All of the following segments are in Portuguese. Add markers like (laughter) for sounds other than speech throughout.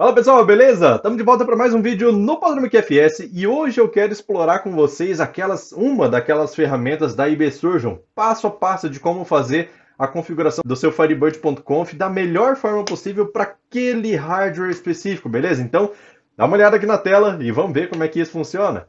Fala pessoal, beleza? Estamos de volta para mais um vídeo no Panoramic FS e hoje eu quero explorar com vocês aquelas, uma daquelas ferramentas da IB Surgeon, passo a passo de como fazer a configuração do seu Firebird.conf da melhor forma possível para aquele hardware específico, beleza? Então, dá uma olhada aqui na tela e vamos ver como é que isso funciona.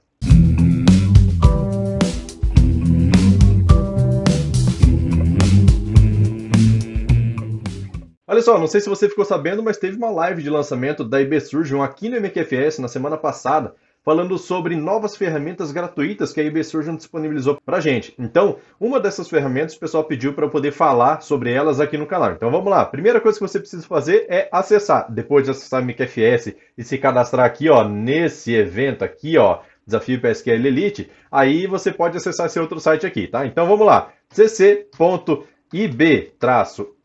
Olha só, não sei se você ficou sabendo, mas teve uma live de lançamento da IB Surgeon aqui no MQFS na semana passada, falando sobre novas ferramentas gratuitas que a IB Surgeon disponibilizou para a gente. Então, uma dessas ferramentas o pessoal pediu para eu poder falar sobre elas aqui no canal. Então vamos lá. primeira coisa que você precisa fazer é acessar. Depois de acessar o MQFS e se cadastrar aqui, ó, nesse evento aqui, ó, Desafio PSQL Elite, aí você pode acessar esse outro site aqui, tá? Então vamos lá. cc.ib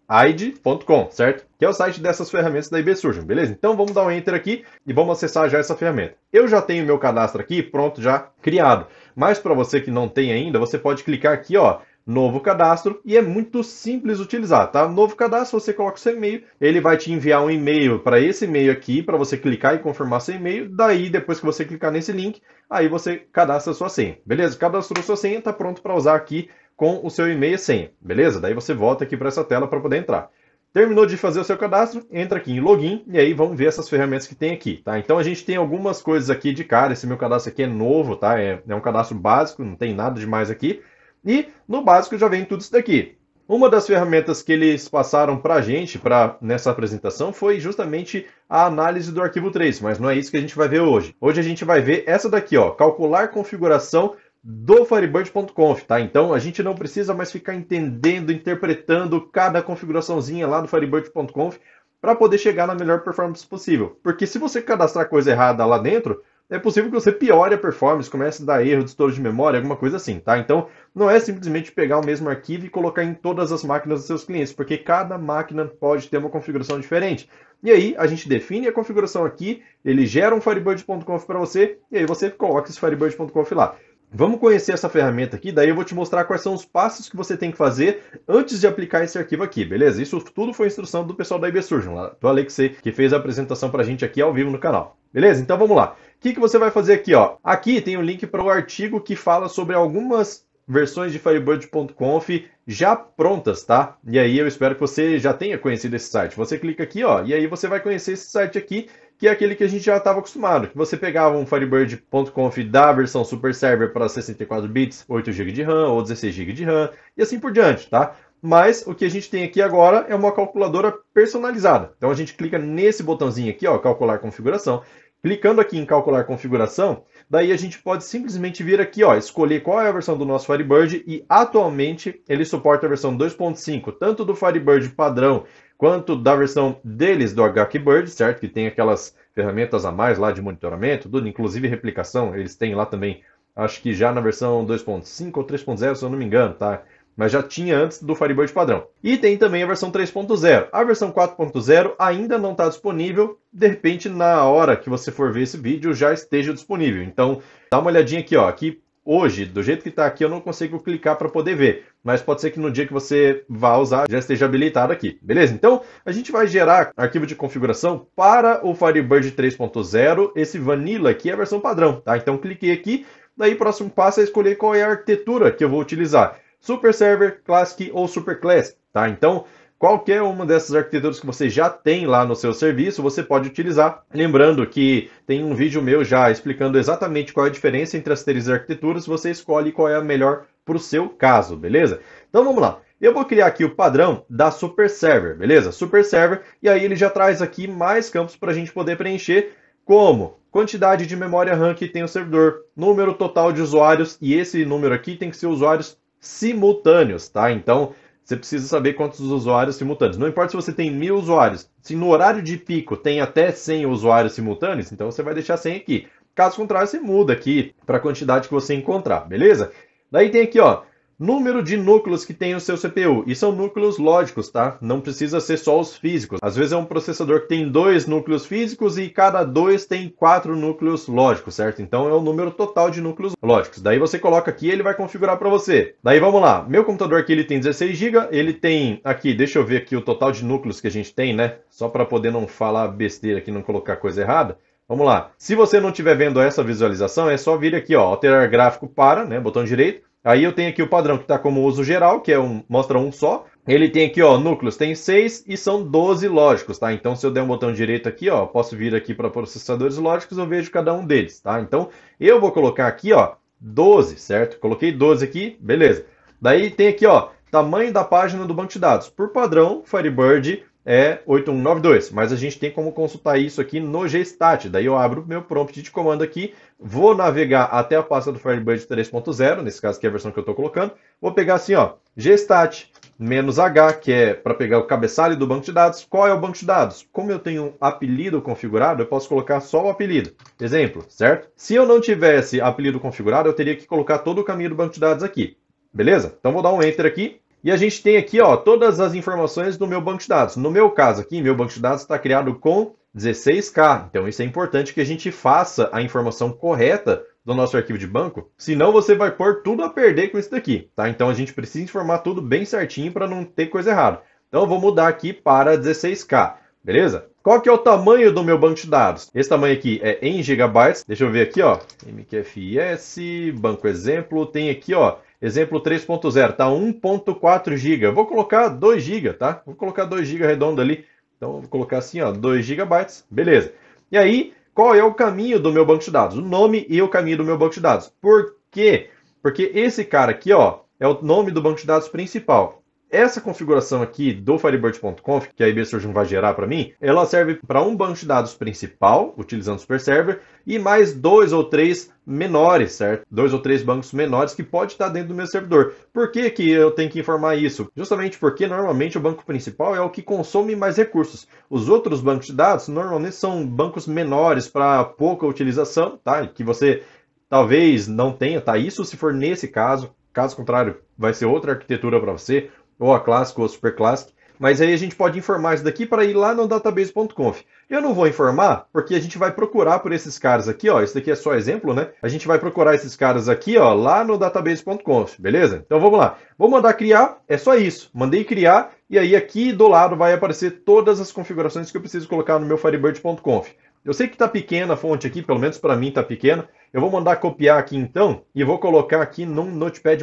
id.com, certo? Que é o site dessas ferramentas da Surgeon, beleza? Então vamos dar um enter aqui e vamos acessar já essa ferramenta. Eu já tenho meu cadastro aqui pronto, já criado. Mas para você que não tem ainda, você pode clicar aqui, ó, novo cadastro e é muito simples utilizar, tá? Novo cadastro, você coloca o seu e-mail, ele vai te enviar um e-mail para esse e-mail aqui, para você clicar e confirmar seu e-mail. Daí, depois que você clicar nesse link, aí você cadastra sua senha, beleza? Cadastrou sua senha, tá pronto para usar aqui com o seu e-mail e senha, beleza? Daí você volta aqui para essa tela para poder entrar. Terminou de fazer o seu cadastro, entra aqui em login e aí vamos ver essas ferramentas que tem aqui, tá? Então a gente tem algumas coisas aqui de cara, esse meu cadastro aqui é novo, tá? É, é um cadastro básico, não tem nada demais aqui. E no básico já vem tudo isso daqui. Uma das ferramentas que eles passaram para a gente pra, nessa apresentação foi justamente a análise do arquivo 3, mas não é isso que a gente vai ver hoje. Hoje a gente vai ver essa daqui, ó, calcular configuração do Firebird.conf, tá? Então a gente não precisa mais ficar entendendo, interpretando cada configuraçãozinha lá do Firebird.conf para poder chegar na melhor performance possível. Porque se você cadastrar coisa errada lá dentro, é possível que você piore a performance, comece a dar erro de estouro de memória, alguma coisa assim, tá? Então, não é simplesmente pegar o mesmo arquivo e colocar em todas as máquinas dos seus clientes, porque cada máquina pode ter uma configuração diferente. E aí, a gente define a configuração aqui, ele gera um firebird.conf para você, e aí você coloca esse firebird.conf lá. Vamos conhecer essa ferramenta aqui, daí eu vou te mostrar quais são os passos que você tem que fazer antes de aplicar esse arquivo aqui, beleza? Isso tudo foi instrução do pessoal da IBSurgeon, do Alexei, que fez a apresentação para a gente aqui ao vivo no canal. Beleza? Então vamos lá que, que você vai fazer aqui? Ó? Aqui tem um link para o artigo que fala sobre algumas versões de Firebird.conf já prontas, tá? E aí eu espero que você já tenha conhecido esse site. Você clica aqui, ó, e aí você vai conhecer esse site aqui, que é aquele que a gente já estava acostumado. Você pegava um Firebird.conf da versão Super Server para 64 bits, 8 GB de RAM ou 16 GB de RAM e assim por diante, tá? Mas o que a gente tem aqui agora é uma calculadora personalizada. Então a gente clica nesse botãozinho aqui, ó, calcular configuração, Clicando aqui em calcular configuração, daí a gente pode simplesmente vir aqui, ó, escolher qual é a versão do nosso Firebird e atualmente ele suporta a versão 2.5, tanto do Firebird padrão quanto da versão deles do HKBird, certo? Que tem aquelas ferramentas a mais lá de monitoramento, tudo, inclusive replicação, eles têm lá também, acho que já na versão 2.5 ou 3.0, se eu não me engano, tá? mas já tinha antes do Firebird padrão. E tem também a versão 3.0. A versão 4.0 ainda não está disponível, de repente na hora que você for ver esse vídeo já esteja disponível. Então dá uma olhadinha aqui, ó. Aqui hoje, do jeito que está aqui, eu não consigo clicar para poder ver, mas pode ser que no dia que você vá usar já esteja habilitado aqui, beleza? Então a gente vai gerar arquivo de configuração para o Firebird 3.0, esse Vanilla aqui é a versão padrão, tá? Então cliquei aqui. Daí, o próximo passo é escolher qual é a arquitetura que eu vou utilizar. Super Server, Classic ou Super Class, tá? Então, qualquer uma dessas arquiteturas que você já tem lá no seu serviço, você pode utilizar. Lembrando que tem um vídeo meu já explicando exatamente qual é a diferença entre as três arquiteturas, você escolhe qual é a melhor para o seu caso, beleza? Então vamos lá. Eu vou criar aqui o padrão da Super Server, beleza? Super Server, e aí ele já traz aqui mais campos para a gente poder preencher, como quantidade de memória RAM que tem o servidor, número total de usuários, e esse número aqui tem que ser usuários simultâneos, tá? Então, você precisa saber quantos usuários simultâneos. Não importa se você tem mil usuários, se no horário de pico tem até 100 usuários simultâneos, então você vai deixar 100 aqui. Caso contrário, você muda aqui para a quantidade que você encontrar, beleza? Daí tem aqui, ó, Número de núcleos que tem o seu CPU. E são núcleos lógicos, tá? Não precisa ser só os físicos. Às vezes é um processador que tem dois núcleos físicos e cada dois tem quatro núcleos lógicos, certo? Então é o número total de núcleos lógicos. Daí você coloca aqui e ele vai configurar para você. Daí vamos lá. Meu computador aqui ele tem 16 GB. Ele tem aqui, deixa eu ver aqui o total de núcleos que a gente tem, né? Só para poder não falar besteira aqui, não colocar coisa errada. Vamos lá. Se você não estiver vendo essa visualização, é só vir aqui, ó, alterar gráfico para, né, botão direito, Aí eu tenho aqui o padrão que está como uso geral, que é um, mostra um só. Ele tem aqui, ó, núcleos tem 6 e são 12 lógicos, tá? Então, se eu der um botão direito aqui, ó, posso vir aqui para processadores lógicos, eu vejo cada um deles, tá? Então, eu vou colocar aqui, ó, 12, certo? Coloquei 12 aqui, beleza. Daí tem aqui, ó, tamanho da página do banco de dados. Por padrão, Firebird é 8192, mas a gente tem como consultar isso aqui no gstat. Daí eu abro meu prompt de comando aqui, vou navegar até a pasta do Firebird 3.0, nesse caso que é a versão que eu estou colocando, vou pegar assim, ó, Gestat menos H, que é para pegar o cabeçalho do banco de dados. Qual é o banco de dados? Como eu tenho um apelido configurado, eu posso colocar só o apelido. Exemplo, certo? Se eu não tivesse apelido configurado, eu teria que colocar todo o caminho do banco de dados aqui. Beleza? Então vou dar um Enter aqui, e a gente tem aqui ó, todas as informações do meu banco de dados. No meu caso aqui, meu banco de dados está criado com 16K. Então isso é importante que a gente faça a informação correta do nosso arquivo de banco, senão você vai pôr tudo a perder com isso daqui, tá? Então a gente precisa informar tudo bem certinho para não ter coisa errada. Então eu vou mudar aqui para 16K, beleza? Qual que é o tamanho do meu banco de dados? Esse tamanho aqui é em gigabytes. Deixa eu ver aqui, ó. MQFS, banco exemplo, tem aqui, ó, Exemplo 3.0, tá 1.4 GB. Vou colocar 2 GB, tá? Vou colocar 2 GB redondo ali. Então, vou colocar assim, ó, 2 GB, beleza. E aí, qual é o caminho do meu banco de dados? O nome e o caminho do meu banco de dados. Por quê? Porque esse cara aqui, ó, é o nome do banco de dados principal. Essa configuração aqui do Firebird.conf, que a não vai gerar para mim, ela serve para um banco de dados principal, utilizando o Super Server, e mais dois ou três menores, certo? Dois ou três bancos menores que pode estar dentro do meu servidor. Por que, que eu tenho que informar isso? Justamente porque normalmente o banco principal é o que consome mais recursos. Os outros bancos de dados normalmente são bancos menores para pouca utilização, tá? Que você talvez não tenha, tá? Isso se for nesse caso. Caso contrário, vai ser outra arquitetura para você, ou a Classic, ou a Super Classic. Mas aí a gente pode informar isso daqui para ir lá no database.conf. Eu não vou informar, porque a gente vai procurar por esses caras aqui, ó. Isso daqui é só exemplo, né? A gente vai procurar esses caras aqui, ó, lá no database.conf, beleza? Então vamos lá. Vou mandar criar, é só isso. Mandei criar e aí aqui do lado vai aparecer todas as configurações que eu preciso colocar no meu firebird.conf. Eu sei que está pequena a fonte aqui, pelo menos para mim está pequena. Eu vou mandar copiar aqui então e vou colocar aqui num Notepad++,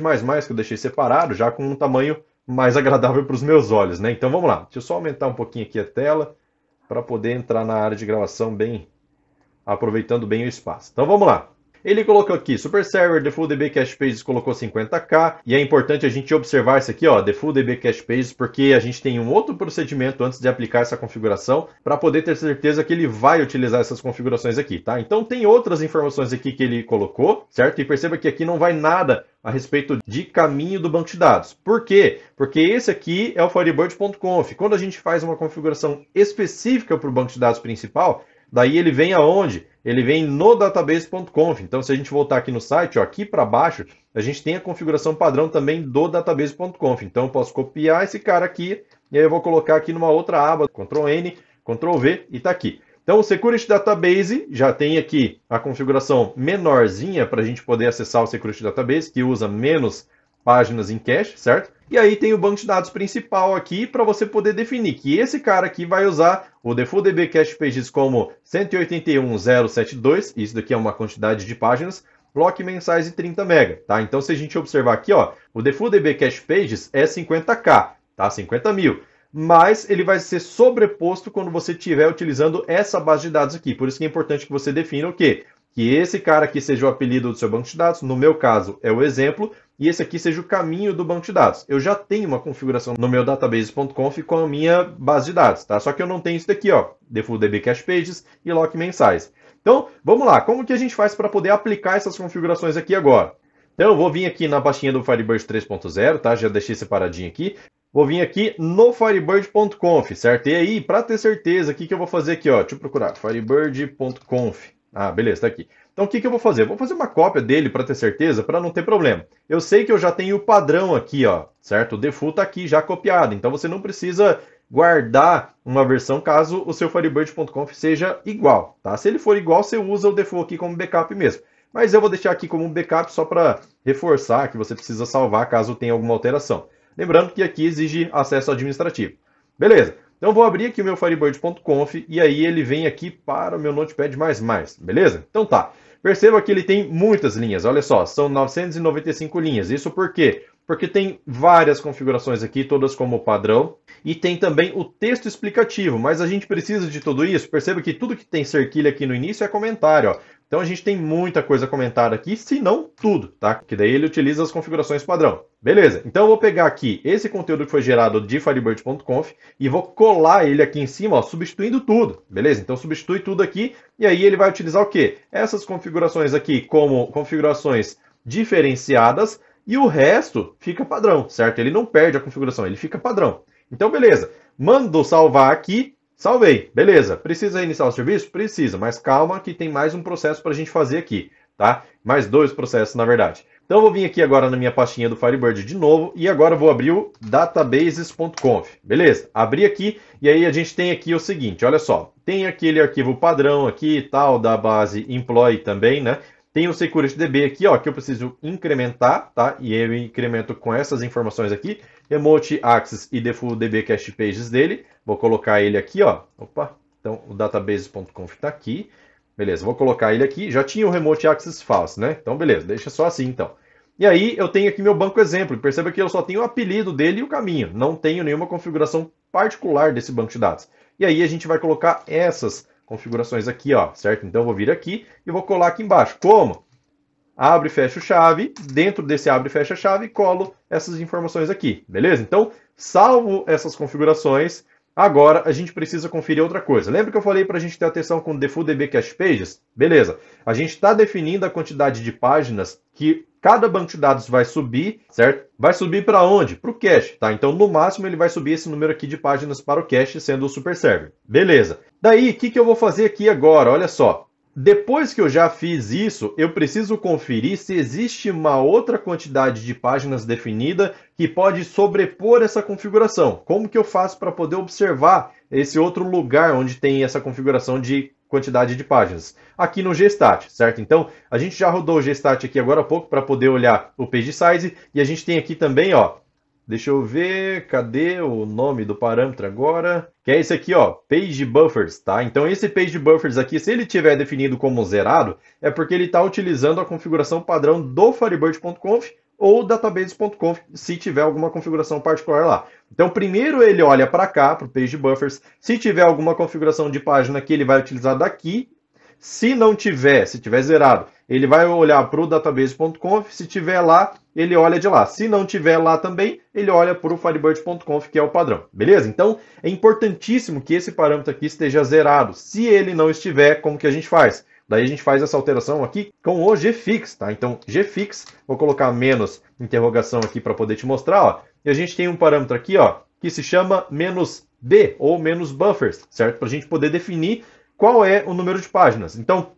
que eu deixei separado, já com um tamanho mais agradável para os meus olhos, né? Então vamos lá, deixa eu só aumentar um pouquinho aqui a tela para poder entrar na área de gravação bem, aproveitando bem o espaço. Então vamos lá. Ele colocou aqui, Super Server, db Cache Pages colocou 50k, e é importante a gente observar isso aqui, ó, db Cache Pages, porque a gente tem um outro procedimento antes de aplicar essa configuração, para poder ter certeza que ele vai utilizar essas configurações aqui, tá? Então tem outras informações aqui que ele colocou, certo? E perceba que aqui não vai nada a respeito de caminho do banco de dados. Por quê? Porque esse aqui é o Firebird.conf. Quando a gente faz uma configuração específica para o banco de dados principal, daí ele vem aonde? Ele vem no database.conf. Então, se a gente voltar aqui no site, ó, aqui para baixo, a gente tem a configuração padrão também do database.conf. Então, eu posso copiar esse cara aqui e aí eu vou colocar aqui numa outra aba, Ctrl N, Ctrl V e está aqui. Então, o Security Database já tem aqui a configuração menorzinha para a gente poder acessar o Security Database, que usa menos páginas em cache, certo? E aí tem o banco de dados principal aqui para você poder definir que esse cara aqui vai usar o default DB cache pages como 181.072, isso daqui é uma quantidade de páginas, bloco mensais e 30 MB, tá? Então, se a gente observar aqui, ó, o default DB cache pages é 50k, tá? 50 mil mas ele vai ser sobreposto quando você estiver utilizando essa base de dados aqui. Por isso que é importante que você defina o quê? Que esse cara aqui seja o apelido do seu banco de dados, no meu caso é o exemplo, e esse aqui seja o caminho do banco de dados. Eu já tenho uma configuração no meu database.conf com a minha base de dados, tá? Só que eu não tenho isso daqui, ó, default DB cache pages e lock mensais. Então, vamos lá, como que a gente faz para poder aplicar essas configurações aqui agora? Então, eu vou vir aqui na pastinha do Firebird 3.0, tá? Já deixei separadinho aqui. Vou vir aqui no firebird.conf, certo? E aí, para ter certeza, o que, que eu vou fazer aqui? Ó? Deixa eu procurar, firebird.conf. Ah, beleza, está aqui. Então, o que, que eu vou fazer? vou fazer uma cópia dele para ter certeza, para não ter problema. Eu sei que eu já tenho o padrão aqui, ó, certo? O default está aqui já copiado, então você não precisa guardar uma versão caso o seu firebird.conf seja igual, tá? Se ele for igual, você usa o default aqui como backup mesmo. Mas eu vou deixar aqui como backup só para reforçar que você precisa salvar caso tenha alguma alteração. Lembrando que aqui exige acesso administrativo. Beleza. Então vou abrir aqui o meu firebird.conf e aí ele vem aqui para o meu notepad++, beleza? Então tá. Perceba que ele tem muitas linhas, olha só, são 995 linhas. Isso por quê? Porque tem várias configurações aqui, todas como padrão, e tem também o texto explicativo, mas a gente precisa de tudo isso. Perceba que tudo que tem cerquilha aqui no início é comentário, ó. Então a gente tem muita coisa comentada aqui, se não tudo, tá? Que daí ele utiliza as configurações padrão. Beleza, então eu vou pegar aqui esse conteúdo que foi gerado de Firebird.conf e vou colar ele aqui em cima, ó, substituindo tudo, beleza? Então substitui tudo aqui e aí ele vai utilizar o quê? Essas configurações aqui como configurações diferenciadas e o resto fica padrão, certo? Ele não perde a configuração, ele fica padrão. Então beleza, mando salvar aqui Salvei, beleza. Precisa iniciar o serviço? Precisa, mas calma que tem mais um processo para a gente fazer aqui, tá? Mais dois processos, na verdade. Então eu vou vir aqui agora na minha pastinha do Firebird de novo e agora vou abrir o databases.conf, beleza? Abri aqui e aí a gente tem aqui o seguinte, olha só, tem aquele arquivo padrão aqui e tal da base employee também, né? Tem o SecurityDB aqui, ó, que eu preciso incrementar, tá? E eu incremento com essas informações aqui. Remote Axis e default DB Cache Pages dele. Vou colocar ele aqui, ó. Opa, então o database.conf está aqui. Beleza, vou colocar ele aqui. Já tinha o Remote Access False, né? Então, beleza, deixa só assim, então. E aí eu tenho aqui meu banco exemplo. Perceba que eu só tenho o apelido dele e o caminho. Não tenho nenhuma configuração particular desse banco de dados. E aí a gente vai colocar essas configurações aqui, ó, certo? Então eu vou vir aqui e vou colar aqui embaixo. Como? abre e fecha chave, dentro desse abre e fecha chave, colo essas informações aqui, beleza? Então, salvo essas configurações, agora a gente precisa conferir outra coisa. Lembra que eu falei para a gente ter atenção com o DefaultDB Cache Pages? Beleza, a gente está definindo a quantidade de páginas que cada banco de dados vai subir, certo? Vai subir para onde? Para o cache, tá? Então, no máximo, ele vai subir esse número aqui de páginas para o cache, sendo o super server. Beleza. Daí, o que, que eu vou fazer aqui agora? Olha só. Depois que eu já fiz isso, eu preciso conferir se existe uma outra quantidade de páginas definida que pode sobrepor essa configuração. Como que eu faço para poder observar esse outro lugar onde tem essa configuração de quantidade de páginas? Aqui no Gstat, certo? Então, a gente já rodou o Gstat aqui agora há pouco para poder olhar o page size e a gente tem aqui também, ó, Deixa eu ver, cadê o nome do parâmetro agora? Que é esse aqui, ó, page buffers, tá? Então esse page buffers aqui, se ele tiver definido como zerado, é porque ele está utilizando a configuração padrão do Firebird.conf ou database.conf, se tiver alguma configuração particular lá. Então primeiro ele olha para cá, para o page buffers. Se tiver alguma configuração de página que ele vai utilizar daqui, se não tiver, se tiver zerado, ele vai olhar para o database.conf, se tiver lá, ele olha de lá. Se não tiver lá também, ele olha para o firebird.conf, que é o padrão. Beleza? Então, é importantíssimo que esse parâmetro aqui esteja zerado. Se ele não estiver, como que a gente faz? Daí a gente faz essa alteração aqui com o gfix, tá? Então, gfix, vou colocar menos interrogação aqui para poder te mostrar, ó. E a gente tem um parâmetro aqui, ó, que se chama menos "-b", ou menos "buffers", certo? Para a gente poder definir qual é o número de páginas. Então,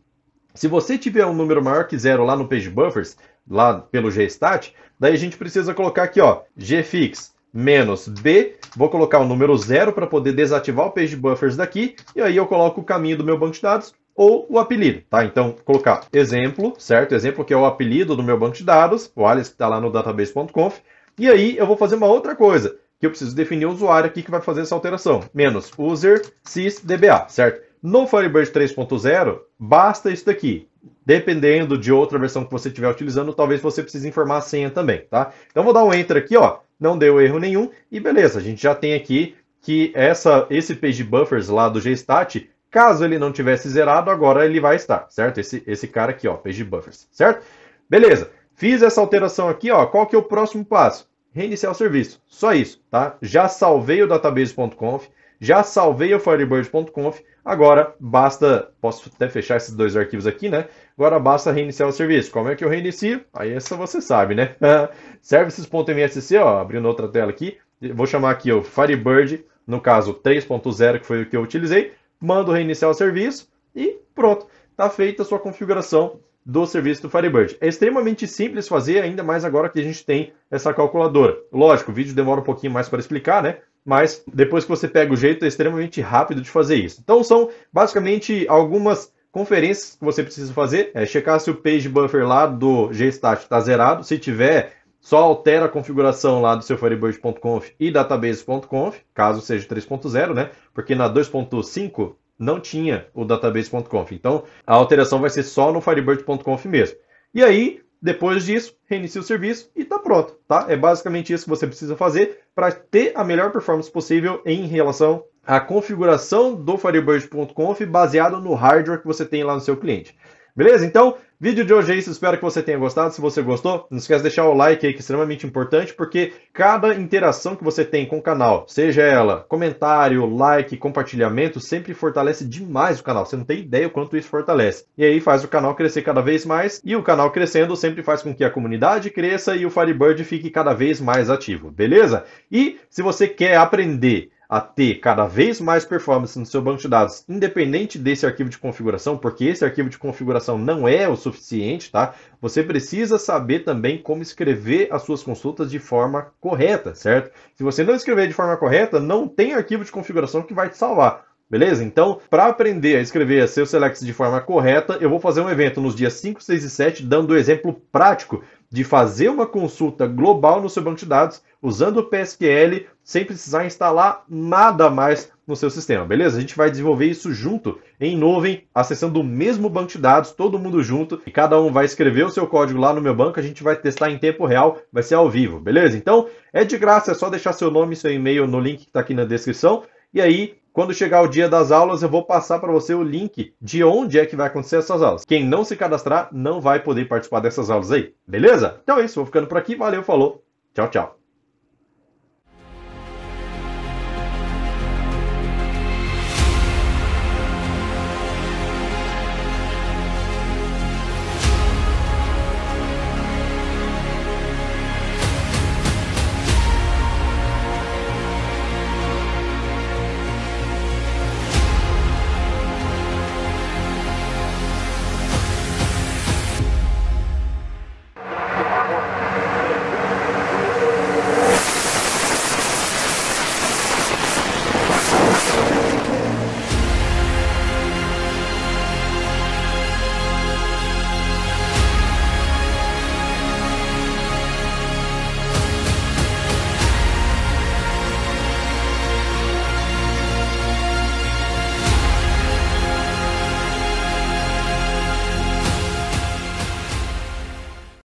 se você tiver um número maior que zero lá no page buffers, lá pelo gstat, daí a gente precisa colocar aqui, ó, gfix menos b, vou colocar o número zero para poder desativar o page buffers daqui, e aí eu coloco o caminho do meu banco de dados ou o apelido, tá? Então, colocar exemplo, certo? Exemplo que é o apelido do meu banco de dados, o alias que está lá no database.conf, e aí eu vou fazer uma outra coisa, que eu preciso definir o usuário aqui que vai fazer essa alteração, menos user sysdba, certo? No Firebird 3.0, basta isso daqui. Dependendo de outra versão que você estiver utilizando, talvez você precise informar a senha também, tá? Então vou dar um enter aqui, ó. Não deu erro nenhum. E beleza, a gente já tem aqui que essa, esse page buffers lá do GStat, caso ele não tivesse zerado, agora ele vai estar, certo? Esse, esse cara aqui, ó, page buffers, certo? Beleza, fiz essa alteração aqui, ó. Qual que é o próximo passo? Reiniciar o serviço, só isso, tá? Já salvei o database.conf, já salvei o firebird.conf, agora basta, posso até fechar esses dois arquivos aqui, né? Agora basta reiniciar o serviço. Como é que eu reinicio? Aí essa você sabe, né? (laughs) Services.msc, ó, abrindo outra tela aqui, vou chamar aqui o Firebird, no caso 3.0, que foi o que eu utilizei, mando reiniciar o serviço e pronto, está feita a sua configuração do serviço do Firebird. É extremamente simples fazer, ainda mais agora que a gente tem essa calculadora. Lógico, o vídeo demora um pouquinho mais para explicar, né? mas depois que você pega o jeito, é extremamente rápido de fazer isso. Então são basicamente algumas conferências que você precisa fazer. É checar se o page buffer lá do Gestat está zerado. Se tiver, só altera a configuração lá do seu Firebird.conf e database.conf, caso seja 3.0, né? Porque na 2.5 não tinha o database.conf. Então a alteração vai ser só no Firebird.conf mesmo. E aí, depois disso, reinicia o serviço e está pronto, tá? É basicamente isso que você precisa fazer para ter a melhor performance possível em relação à configuração do Firebird.conf baseado no hardware que você tem lá no seu cliente. Beleza? Então, Vídeo de hoje é isso, espero que você tenha gostado. Se você gostou, não esquece de deixar o like aí, que é extremamente importante, porque cada interação que você tem com o canal, seja ela comentário, like, compartilhamento, sempre fortalece demais o canal. Você não tem ideia o quanto isso fortalece. E aí faz o canal crescer cada vez mais, e o canal crescendo sempre faz com que a comunidade cresça e o Firebird fique cada vez mais ativo, beleza? E se você quer aprender a ter cada vez mais performance no seu banco de dados, independente desse arquivo de configuração, porque esse arquivo de configuração não é o suficiente, tá? Você precisa saber também como escrever as suas consultas de forma correta, certo? Se você não escrever de forma correta, não tem arquivo de configuração que vai te salvar. Beleza? Então, para aprender a escrever seus selects de forma correta, eu vou fazer um evento nos dias 5, 6 e 7, dando um exemplo prático de fazer uma consulta global no seu banco de dados usando o PSQL sem precisar instalar nada mais no seu sistema, beleza? A gente vai desenvolver isso junto em nuvem, acessando o mesmo banco de dados, todo mundo junto, e cada um vai escrever o seu código lá no meu banco, a gente vai testar em tempo real, vai ser ao vivo, beleza? Então, é de graça, é só deixar seu nome e seu e-mail no link que está aqui na descrição, e aí quando chegar o dia das aulas, eu vou passar para você o link de onde é que vai acontecer essas aulas. Quem não se cadastrar não vai poder participar dessas aulas aí, beleza? Então é isso, vou ficando por aqui. Valeu, falou. Tchau, tchau.